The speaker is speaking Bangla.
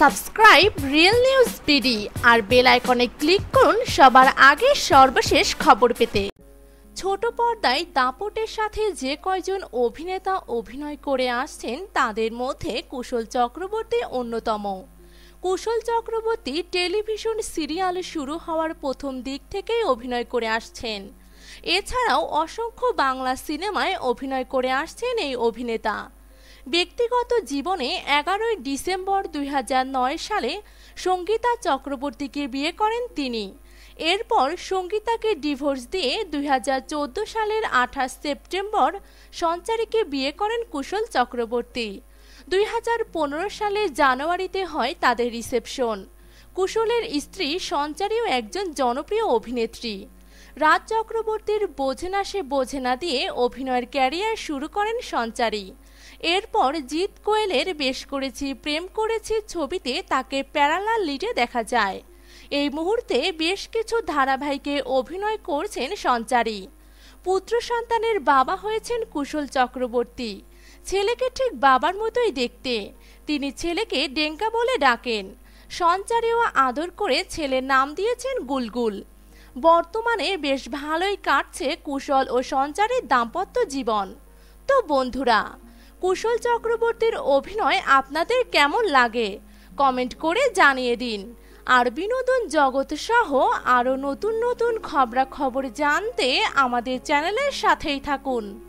সাবস্ক্রাইব রিয়েল নিউজ বিডি আর বেল আইকনে ক্লিক করুন সবার আগে সর্বশেষ খবর পেতে ছোট পর্দায় দাপটের সাথে যে কয়জন অভিনেতা অভিনয় করে আসছেন তাদের মধ্যে কুশল চক্রবর্তী অন্যতম কুশল চক্রবর্তী টেলিভিশন সিরিয়ালে শুরু হওয়ার প্রথম দিক থেকেই অভিনয় করে আসছেন এছাড়াও অসংখ্য বাংলা সিনেমায় অভিনয় করে আসছেন এই অভিনেতা ব্যক্তিগত জীবনে এগারোই ডিসেম্বর দুই সালে সঙ্গীতা চক্রবর্তীকে বিয়ে করেন তিনি এরপর সঙ্গীতাকে ডিভোর্স দিয়ে দুই সালের আঠাশ সেপ্টেম্বর সঞ্চারীকে বিয়ে করেন কুশল চক্রবর্তী দুই সালে জানুয়ারিতে হয় তাদের রিসেপশন কুশলের স্ত্রী সঞ্চারীও একজন জনপ্রিয় অভিনেত্রী রাজ চক্রবর্তীর বোঝে না সে বোঝে না দিয়ে অভিনয়ের ক্যারিয়ার শুরু করেন সঞ্চারী এরপর জিৎ কোয়েলের বেশ করেছি প্রেম করেছি ছবিতে তাকে প্যারালাল লিডে দেখা যায় এই মুহূর্তে বেশ কিছু ধারাবাহিকে অভিনয় করছেন সঞ্চারী পুত্র সন্তানের বাবা হয়েছেন কুশল চক্রবর্তী ছেলেকে ঠিক বাবার মতোই দেখতে তিনি ছেলেকে ডেঙ্কা বলে ডাকেন সঞ্চারেও আদর করে ছেলের নাম দিয়েছেন গুলগুল বর্তমানে বেশ ভালোই কাটছে কুশল ও সঞ্চারের দাম্পত্য জীবন তো বন্ধুরা কুশল চক্রবর্তীর অভিনয় আপনাদের কেমন লাগে কমেন্ট করে জানিয়ে দিন আর বিনোদন জগৎ সহ আরও নতুন নতুন খবরাখবর জানতে আমাদের চ্যানেলের সাথেই থাকুন